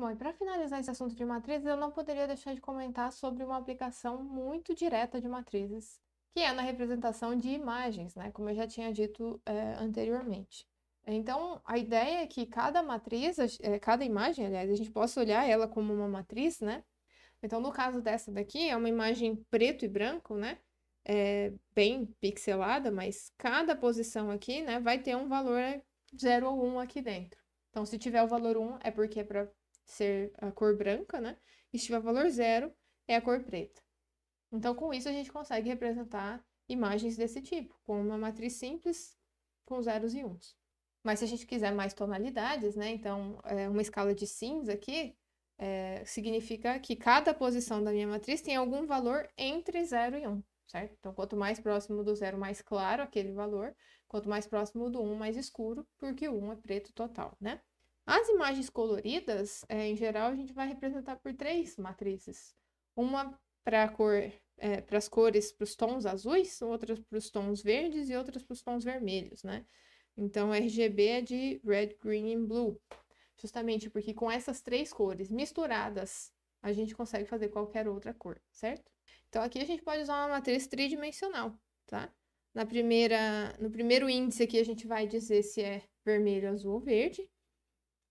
Bom, e para finalizar esse assunto de matrizes, eu não poderia deixar de comentar sobre uma aplicação muito direta de matrizes, que é na representação de imagens, né? Como eu já tinha dito é, anteriormente. Então, a ideia é que cada matriz, é, cada imagem, aliás, a gente possa olhar ela como uma matriz, né? Então, no caso dessa daqui, é uma imagem preto e branco, né? É, bem pixelada, mas cada posição aqui, né, vai ter um valor 0 ou 1 aqui dentro. Então, se tiver o valor 1, é porque é para ser a cor branca, né? E se tiver valor zero, é a cor preta. Então, com isso, a gente consegue representar imagens desse tipo, com uma matriz simples com zeros e uns. Mas se a gente quiser mais tonalidades, né? Então, é, uma escala de cinza aqui é, significa que cada posição da minha matriz tem algum valor entre 0 e 1, um, certo? Então, quanto mais próximo do zero, mais claro aquele valor. Quanto mais próximo do 1, um, mais escuro, porque o 1 um é preto total, né? As imagens coloridas, é, em geral, a gente vai representar por três matrizes. Uma para cor, é, as cores, para os tons azuis, outras para os tons verdes e outras para os tons vermelhos, né? Então, RGB é de red, green e blue. Justamente porque com essas três cores misturadas, a gente consegue fazer qualquer outra cor, certo? Então, aqui a gente pode usar uma matriz tridimensional, tá? Na primeira, no primeiro índice aqui, a gente vai dizer se é vermelho, azul ou verde.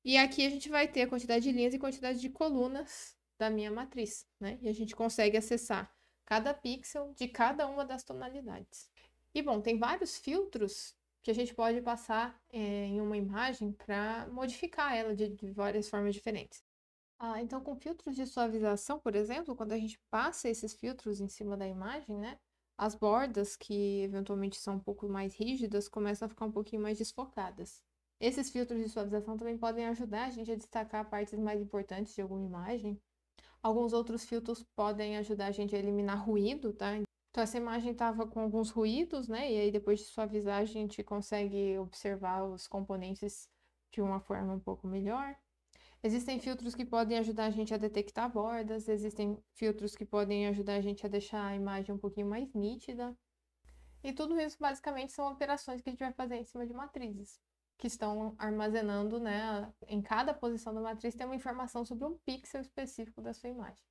E aqui a gente vai ter a quantidade de linhas e quantidade de colunas da minha matriz, né? E a gente consegue acessar cada pixel de cada uma das tonalidades. E bom, tem vários filtros que a gente pode passar é, em uma imagem para modificar ela de, de, várias formas diferentes. Ah, então, com filtros de suavização, por exemplo, quando a gente passa esses filtros em cima da imagem, né? As bordas que eventualmente são um pouco mais rígidas começam a ficar um pouquinho mais desfocadas. Esses filtros de suavização também podem ajudar a gente a destacar partes mais importantes de alguma imagem. Alguns outros filtros podem ajudar a gente a eliminar ruído, tá? Então essa imagem estava com alguns ruídos, né? E aí depois de suavizar a gente consegue observar os componentes de uma forma um pouco melhor. Existem filtros que podem ajudar a gente a detectar bordas, existem filtros que podem ajudar a gente a deixar a imagem um pouquinho mais nítida. E tudo isso basicamente são operações que a gente vai fazer em cima de matrizes que estão armazenando, né, em cada posição da matriz tem uma informação sobre um pixel específico da sua imagem.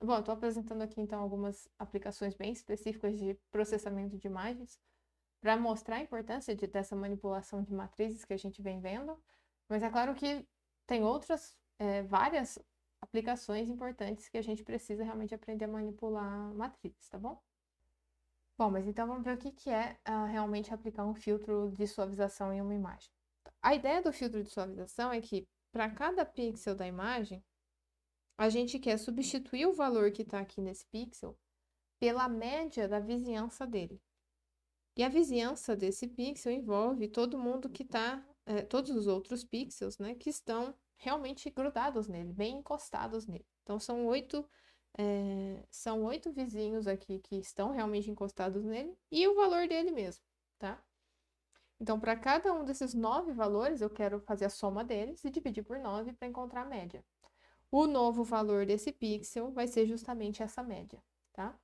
Bom, eu estou apresentando aqui então algumas aplicações bem específicas de processamento de imagens para mostrar a importância de, dessa manipulação de matrizes que a gente vem vendo, mas é claro que tem outras é, várias aplicações importantes que a gente precisa realmente aprender a manipular matrizes, tá bom? Bom, mas então vamos ver o que, que é uh, realmente aplicar um filtro de suavização em uma imagem. A ideia do filtro de suavização é que para cada pixel da imagem, a gente quer substituir o valor que está aqui nesse pixel pela média da vizinhança dele. E a vizinhança desse pixel envolve todo mundo que está, é, todos os outros pixels, né, que estão realmente grudados nele, bem encostados nele. Então, são oito é, são oito vizinhos aqui que estão realmente encostados nele e o valor dele mesmo, tá? Então, para cada um desses nove valores, eu quero fazer a soma deles e dividir por nove para encontrar a média. O novo valor desse pixel vai ser justamente essa média, tá?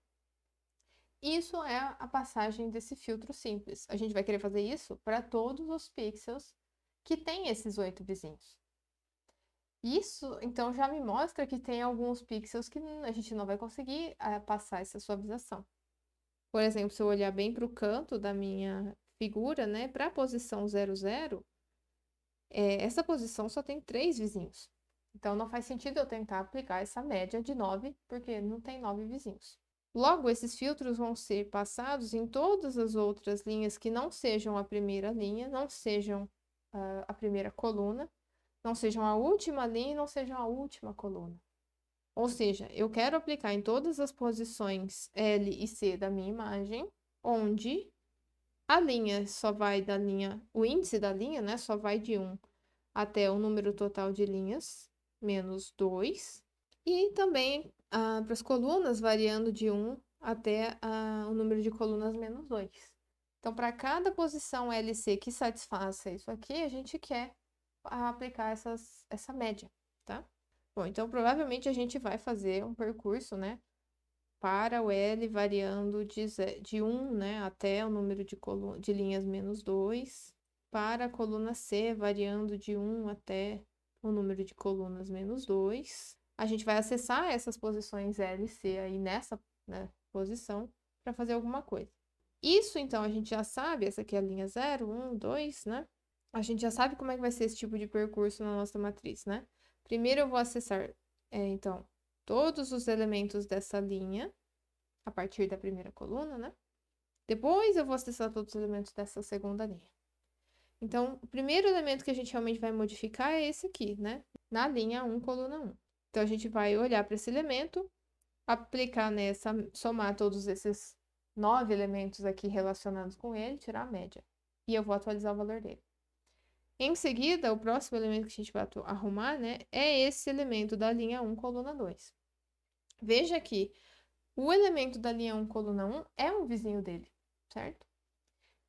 Isso é a passagem desse filtro simples. A gente vai querer fazer isso para todos os pixels que têm esses oito vizinhos. Isso, então, já me mostra que tem alguns pixels que a gente não vai conseguir eh, passar essa suavização. Por exemplo, se eu olhar bem para o canto da minha figura, né, para a posição 00, é, essa posição só tem três vizinhos. Então, não faz sentido eu tentar aplicar essa média de 9, porque não tem 9 vizinhos. Logo, esses filtros vão ser passados em todas as outras linhas que não sejam a primeira linha, não sejam uh, a primeira coluna, não sejam a última linha e não sejam a última coluna. Ou seja, eu quero aplicar em todas as posições L e C da minha imagem, onde a linha só vai da linha, o índice da linha, né, só vai de 1 até o número total de linhas, menos 2. E também ah, para as colunas, variando de 1 até ah, o número de colunas menos 2. Então, para cada posição LC que satisfaça isso aqui, a gente quer a aplicar essas, essa média, tá? Bom, então provavelmente a gente vai fazer um percurso, né? Para o L variando de, de 1 né, até o número de, de linhas menos 2. Para a coluna C, variando de 1 até o número de colunas menos 2. A gente vai acessar essas posições L e C aí nessa né, posição para fazer alguma coisa. Isso, então, a gente já sabe, essa aqui é a linha 0, 1, 2, né? a gente já sabe como é que vai ser esse tipo de percurso na nossa matriz, né? Primeiro eu vou acessar, é, então, todos os elementos dessa linha, a partir da primeira coluna, né? Depois eu vou acessar todos os elementos dessa segunda linha. Então, o primeiro elemento que a gente realmente vai modificar é esse aqui, né? Na linha 1, coluna 1. Então, a gente vai olhar para esse elemento, aplicar nessa, somar todos esses nove elementos aqui relacionados com ele, tirar a média. E eu vou atualizar o valor dele. Em seguida, o próximo elemento que a gente vai arrumar, né, é esse elemento da linha 1, coluna 2. Veja que o elemento da linha 1, coluna 1 é um vizinho dele, certo?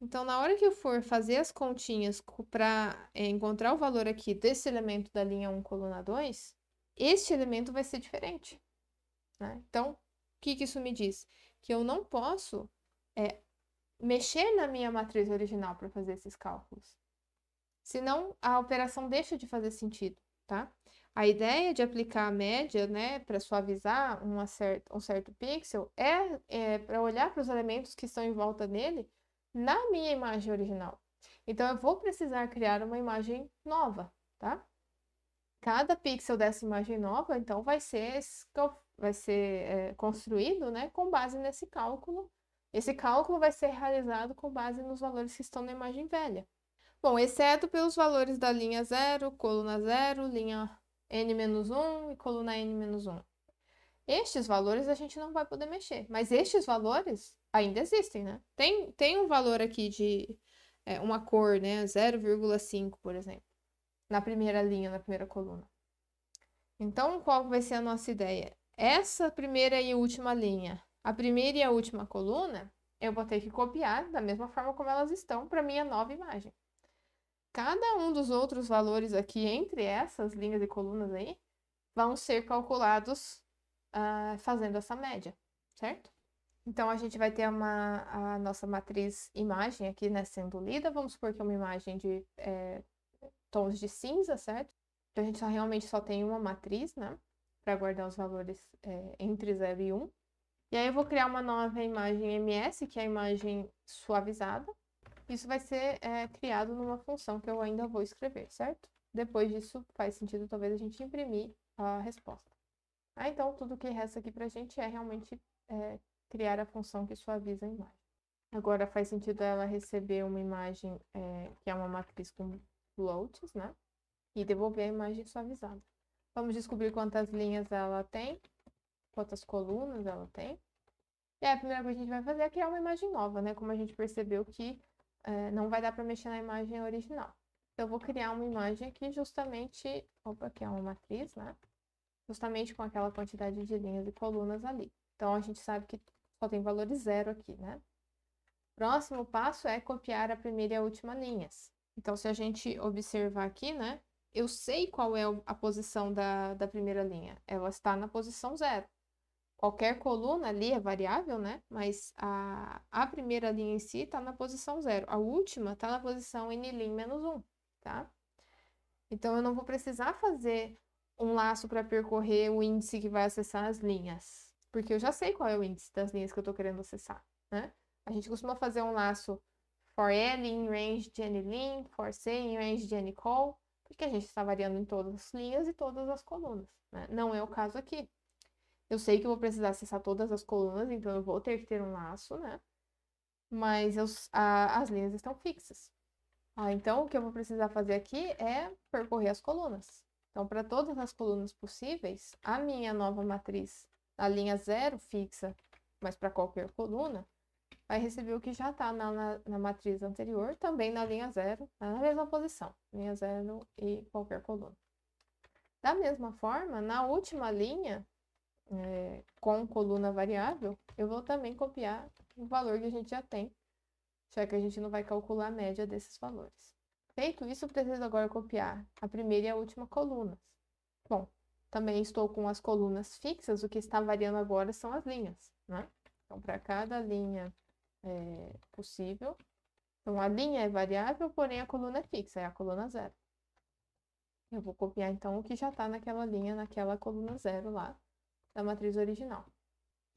Então, na hora que eu for fazer as continhas para é, encontrar o valor aqui desse elemento da linha 1, coluna 2, este elemento vai ser diferente. Né? Então, o que, que isso me diz? Que eu não posso é, mexer na minha matriz original para fazer esses cálculos senão a operação deixa de fazer sentido, tá? A ideia de aplicar a média, né, para suavizar uma certa, um certo pixel, é, é para olhar para os elementos que estão em volta dele na minha imagem original. Então, eu vou precisar criar uma imagem nova, tá? Cada pixel dessa imagem nova, então, vai ser, vai ser é, construído né, com base nesse cálculo. Esse cálculo vai ser realizado com base nos valores que estão na imagem velha. Bom, exceto pelos valores da linha 0, coluna 0, linha n-1 e coluna n-1. Estes valores a gente não vai poder mexer, mas estes valores ainda existem, né? Tem, tem um valor aqui de é, uma cor, né? 0,5, por exemplo, na primeira linha, na primeira coluna. Então, qual vai ser a nossa ideia? Essa primeira e última linha, a primeira e a última coluna, eu vou ter que copiar da mesma forma como elas estão para minha nova imagem cada um dos outros valores aqui entre essas linhas e colunas aí vão ser calculados uh, fazendo essa média, certo? Então, a gente vai ter uma, a nossa matriz imagem aqui, né, sendo lida. Vamos supor que é uma imagem de é, tons de cinza, certo? Então, a gente só, realmente só tem uma matriz, né? Para guardar os valores é, entre 0 e 1. E aí, eu vou criar uma nova imagem MS, que é a imagem suavizada. Isso vai ser é, criado numa função que eu ainda vou escrever, certo? Depois disso, faz sentido talvez a gente imprimir a resposta. Ah, então, tudo que resta aqui para a gente é realmente é, criar a função que suaviza a imagem. Agora, faz sentido ela receber uma imagem é, que é uma matriz com floats, né? E devolver a imagem suavizada. Vamos descobrir quantas linhas ela tem, quantas colunas ela tem. E aí, a primeira coisa que a gente vai fazer é criar uma imagem nova, né? Como a gente percebeu que é, não vai dar para mexer na imagem original. Então, eu vou criar uma imagem aqui justamente, opa, aqui é uma matriz, né? Justamente com aquela quantidade de linhas e colunas ali. Então, a gente sabe que só tem valor zero aqui, né? Próximo passo é copiar a primeira e a última linhas. Então, se a gente observar aqui, né? Eu sei qual é a posição da, da primeira linha. Ela está na posição zero. Qualquer coluna ali é variável, né? Mas a, a primeira linha em si está na posição zero. A última está na posição nlim menos 1, tá? Então, eu não vou precisar fazer um laço para percorrer o índice que vai acessar as linhas, porque eu já sei qual é o índice das linhas que eu estou querendo acessar, né? A gente costuma fazer um laço for L em range de nlim, for C em range de call, porque a gente está variando em todas as linhas e todas as colunas, né? Não é o caso aqui. Eu sei que eu vou precisar acessar todas as colunas, então eu vou ter que ter um laço, né? Mas eu, a, as linhas estão fixas. Ah, então, o que eu vou precisar fazer aqui é percorrer as colunas. Então, para todas as colunas possíveis, a minha nova matriz a linha zero fixa, mas para qualquer coluna, vai receber o que já está na, na, na, matriz anterior, também na linha zero, na mesma posição, linha zero e qualquer coluna. Da mesma forma, na última linha, é, com coluna variável, eu vou também copiar o valor que a gente já tem, já que a gente não vai calcular a média desses valores. Feito isso, eu preciso agora copiar a primeira e a última colunas. Bom, também estou com as colunas fixas, o que está variando agora são as linhas, né? Então, para cada linha é, possível, então a linha é variável, porém a coluna é fixa, é a coluna zero. Eu vou copiar então o que já está naquela linha, naquela coluna zero lá, da matriz original.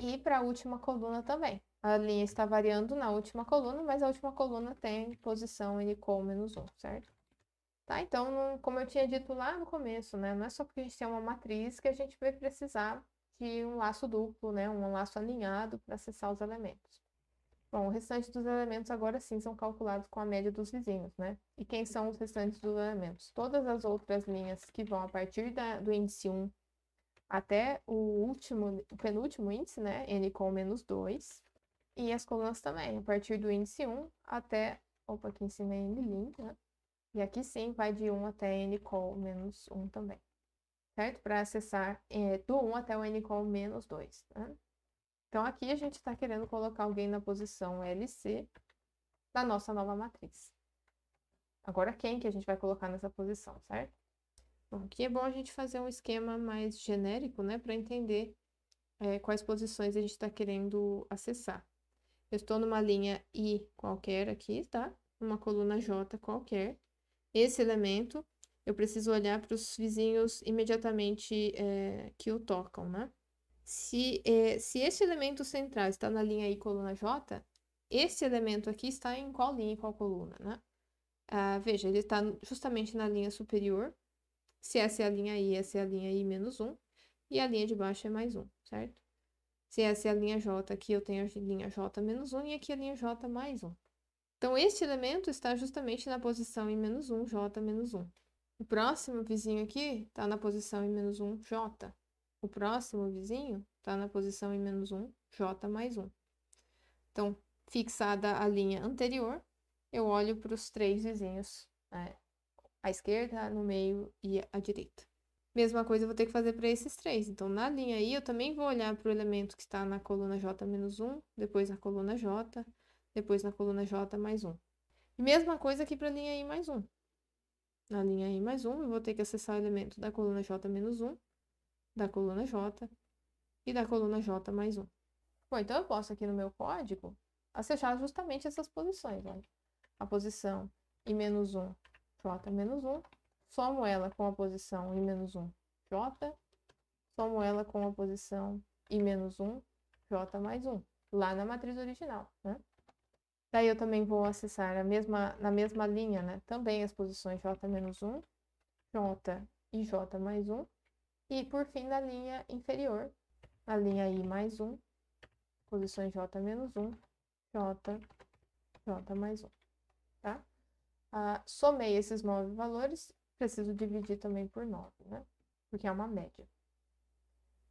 E para a última coluna também. A linha está variando na última coluna, mas a última coluna tem posição n com menos 1, certo? Tá? Então, como eu tinha dito lá no começo, né? Não é só porque a gente tem uma matriz que a gente vai precisar de um laço duplo, né? Um laço alinhado para acessar os elementos. Bom, o restante dos elementos agora sim são calculados com a média dos vizinhos, né? E quem são os restantes dos elementos? Todas as outras linhas que vão a partir da, do índice 1 até o último, o penúltimo índice, né, n com menos 2, e as colunas também, a partir do índice 1 até, opa, aqui em cima é n' né, e aqui sim vai de 1 até n com menos 1 também, certo? Para acessar é, do 1 até o n com menos 2, né? Então, aqui a gente está querendo colocar alguém na posição LC da nossa nova matriz. Agora, quem que a gente vai colocar nessa posição, certo? Bom, aqui é bom a gente fazer um esquema mais genérico, né, para entender é, quais posições a gente está querendo acessar. Eu estou numa linha I qualquer aqui, tá? Uma coluna J qualquer. Esse elemento, eu preciso olhar para os vizinhos imediatamente é, que o tocam, né? Se, é, se esse elemento central está na linha I coluna J, esse elemento aqui está em qual linha e qual coluna, né? Ah, veja, ele está justamente na linha superior, se essa é a linha I, essa é a linha I menos 1. E a linha de baixo é mais 1, certo? Se essa é a linha J, aqui eu tenho a linha J menos 1 e aqui a linha J mais 1. Então, este elemento está justamente na posição em menos 1, J menos 1. O próximo vizinho aqui está na posição em menos 1, J. O próximo vizinho está na posição em menos 1, J mais 1. Então, fixada a linha anterior, eu olho para os três vizinhos né, a esquerda, no meio e a direita. Mesma coisa eu vou ter que fazer para esses três. Então, na linha I, eu também vou olhar para o elemento que está na coluna J menos 1, depois na coluna J, depois na coluna J mais 1. E mesma coisa aqui para a linha I mais 1. Na linha I mais 1, eu vou ter que acessar o elemento da coluna J menos 1, da coluna J e da coluna J mais 1. Bom, então eu posso aqui no meu código acessar justamente essas posições. Né? A posição I menos 1 J menos 1, somo ela com a posição I menos 1, J, somo ela com a posição I menos 1, J mais 1, lá na matriz original, né? Daí eu também vou acessar a mesma, na mesma linha, né? Também as posições J menos 1, J e J mais 1. E por fim, na linha inferior, na linha I mais 1, posições J menos 1, J, J mais 1, tá? Ah, somei esses nove valores, preciso dividir também por nove, né? Porque é uma média.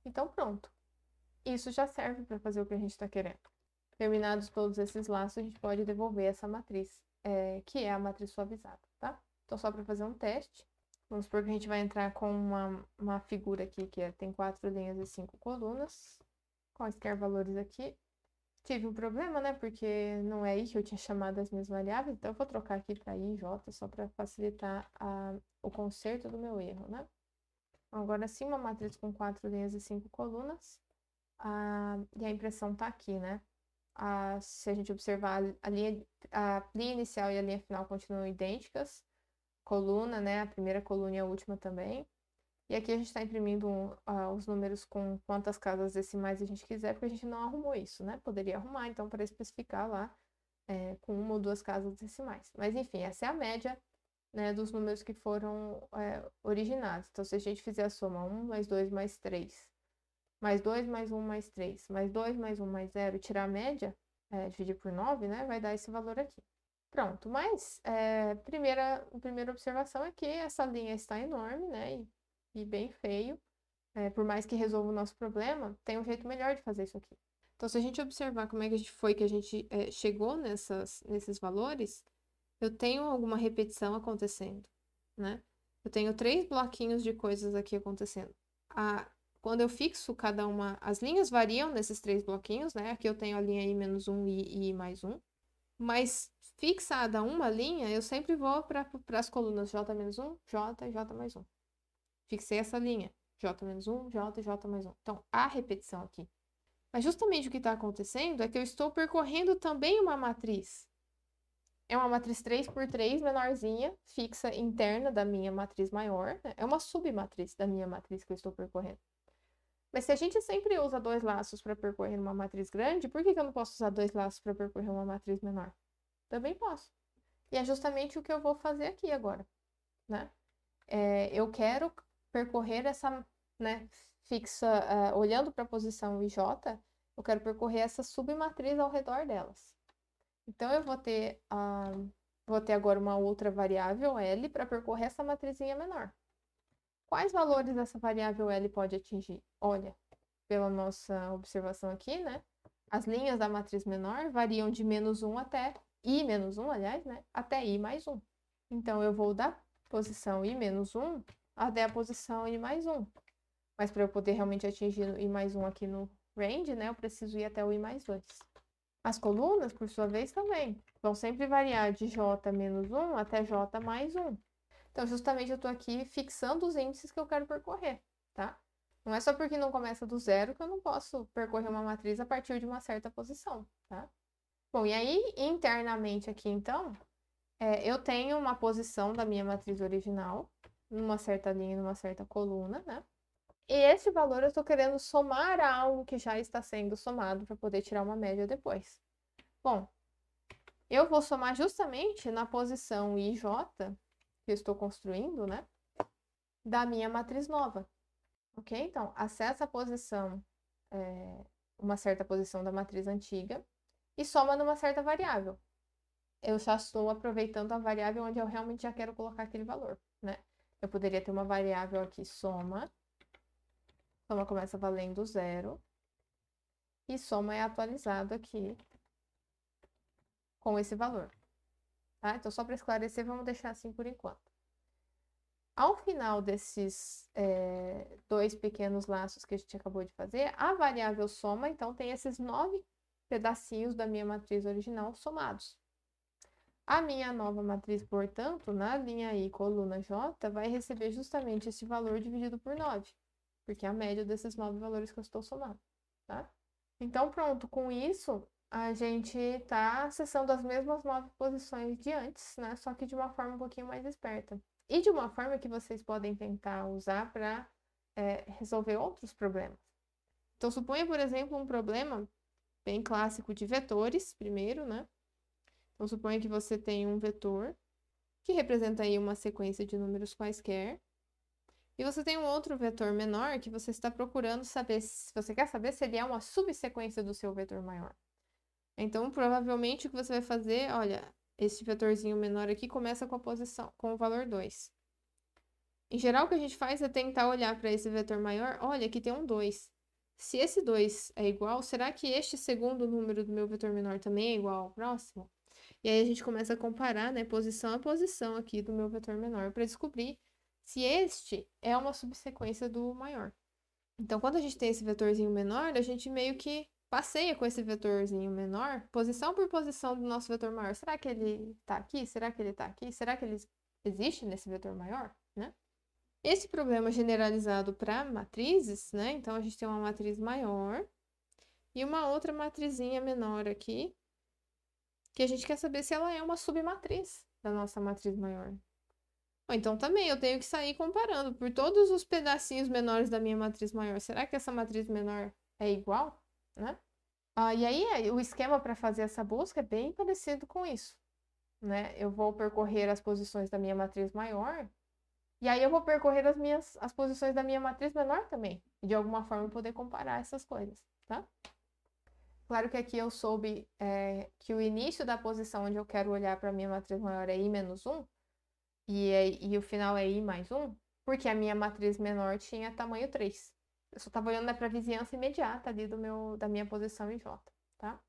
Então, pronto. Isso já serve para fazer o que a gente está querendo. Terminados todos esses laços, a gente pode devolver essa matriz, é, que é a matriz suavizada, tá? Então, só para fazer um teste, vamos supor que a gente vai entrar com uma, uma figura aqui que é, tem quatro linhas e cinco colunas, quaisquer valores aqui, tive um problema, né? Porque não é i que eu tinha chamado as minhas variáveis, então eu vou trocar aqui para i, j, só para facilitar a, o conserto do meu erro, né? Agora sim, uma matriz com quatro linhas e cinco colunas. Ah, e a impressão está aqui, né? Ah, se a gente observar a linha, a linha inicial e a linha final continuam idênticas. Coluna, né? A primeira coluna e a última também. E aqui a gente está imprimindo uh, os números com quantas casas decimais a gente quiser, porque a gente não arrumou isso, né? Poderia arrumar, então, para especificar lá é, com uma ou duas casas decimais. Mas, enfim, essa é a média né, dos números que foram é, originados. Então, se a gente fizer a soma 1 mais 2 mais 3, mais 2 mais 1 mais 3, mais 2 mais 1 mais 0, e tirar a média, é, dividir por 9, né? Vai dar esse valor aqui. Pronto, mas é, primeira, a primeira observação é que essa linha está enorme, né? E bem feio, é, por mais que resolva o nosso problema, tem um jeito melhor de fazer isso aqui. Então, se a gente observar como é que a gente foi que a gente é, chegou nessas, nesses valores, eu tenho alguma repetição acontecendo, né? Eu tenho três bloquinhos de coisas aqui acontecendo. A, quando eu fixo cada uma, as linhas variam nesses três bloquinhos, né? Aqui eu tenho a linha I menos 1 e I mais 1. Mas fixada uma linha, eu sempre vou para as colunas J menos 1, J e J mais 1. Fixei essa linha. J menos 1, J, J mais 1. Então, há repetição aqui. Mas justamente o que está acontecendo é que eu estou percorrendo também uma matriz. É uma matriz 3 por 3 menorzinha, fixa interna da minha matriz maior. Né? É uma submatriz da minha matriz que eu estou percorrendo. Mas se a gente sempre usa dois laços para percorrer uma matriz grande, por que, que eu não posso usar dois laços para percorrer uma matriz menor? Também posso. E é justamente o que eu vou fazer aqui agora. Né? É, eu quero percorrer essa, né, fixa, uh, olhando para a posição IJ, eu quero percorrer essa submatriz ao redor delas. Então, eu vou ter, uh, vou ter agora uma outra variável L para percorrer essa matrizinha menor. Quais valores essa variável L pode atingir? Olha, pela nossa observação aqui, né? As linhas da matriz menor variam de menos 1 até i menos 1, aliás, né? Até i mais 1. Então, eu vou da posição i menos 1 até a posição I mais 1. Mas para eu poder realmente atingir o I mais 1 aqui no range, né, eu preciso ir até o I mais 2. As colunas, por sua vez, também vão sempre variar de J menos 1 até J mais 1. Então, justamente eu estou aqui fixando os índices que eu quero percorrer, tá? Não é só porque não começa do zero que eu não posso percorrer uma matriz a partir de uma certa posição, tá? Bom, e aí, internamente aqui, então, é, eu tenho uma posição da minha matriz original, numa certa linha, numa certa coluna, né? E esse valor eu estou querendo somar a algo que já está sendo somado para poder tirar uma média depois. Bom, eu vou somar justamente na posição IJ, que eu estou construindo, né? Da minha matriz nova. Ok? Então, acessa a posição, é, uma certa posição da matriz antiga e soma numa certa variável. Eu já estou aproveitando a variável onde eu realmente já quero colocar aquele valor, né? Eu poderia ter uma variável aqui soma. Soma começa valendo zero. E soma é atualizado aqui com esse valor. Tá? Então, só para esclarecer, vamos deixar assim por enquanto. Ao final desses é, dois pequenos laços que a gente acabou de fazer, a variável soma, então, tem esses nove pedacinhos da minha matriz original somados. A minha nova matriz, portanto, na linha I, coluna J, vai receber justamente esse valor dividido por 9, porque é a média desses nove valores que eu estou somando, tá? Então, pronto, com isso, a gente está acessando as mesmas nove posições de antes, né? Só que de uma forma um pouquinho mais esperta. E de uma forma que vocês podem tentar usar para é, resolver outros problemas. Então, suponha, por exemplo, um problema bem clássico de vetores, primeiro, né? Então, suponha que você tem um vetor que representa aí uma sequência de números quaisquer. E você tem um outro vetor menor que você está procurando saber, se você quer saber se ele é uma subsequência do seu vetor maior. Então, provavelmente o que você vai fazer, olha, esse vetorzinho menor aqui começa com a posição, com o valor 2. Em geral, o que a gente faz é tentar olhar para esse vetor maior, olha, aqui tem um 2. Se esse 2 é igual, será que este segundo número do meu vetor menor também é igual ao próximo? E aí a gente começa a comparar, né, posição a posição aqui do meu vetor menor para descobrir se este é uma subsequência do maior. Então, quando a gente tem esse vetorzinho menor, a gente meio que passeia com esse vetorzinho menor, posição por posição do nosso vetor maior. Será que ele está aqui? Será que ele está aqui? Será que ele existe nesse vetor maior, né? Esse problema generalizado para matrizes, né? Então, a gente tem uma matriz maior e uma outra matrizinha menor aqui, que a gente quer saber se ela é uma submatriz da nossa matriz maior. Ou então também eu tenho que sair comparando por todos os pedacinhos menores da minha matriz maior. Será que essa matriz menor é igual? Né? Ah, e aí eh, o esquema para fazer essa busca é bem parecido com isso. Né? Eu vou percorrer as posições da minha matriz maior e aí eu vou percorrer as minhas as posições da minha matriz menor também, e de alguma forma poder comparar essas coisas, tá? Claro que aqui eu soube é, que o início da posição onde eu quero olhar para a minha matriz maior é I menos 1, e, é, e o final é I mais 1, porque a minha matriz menor tinha tamanho 3. Eu só estava olhando né, para a vizinhança imediata ali do meu, da minha posição em J, tá?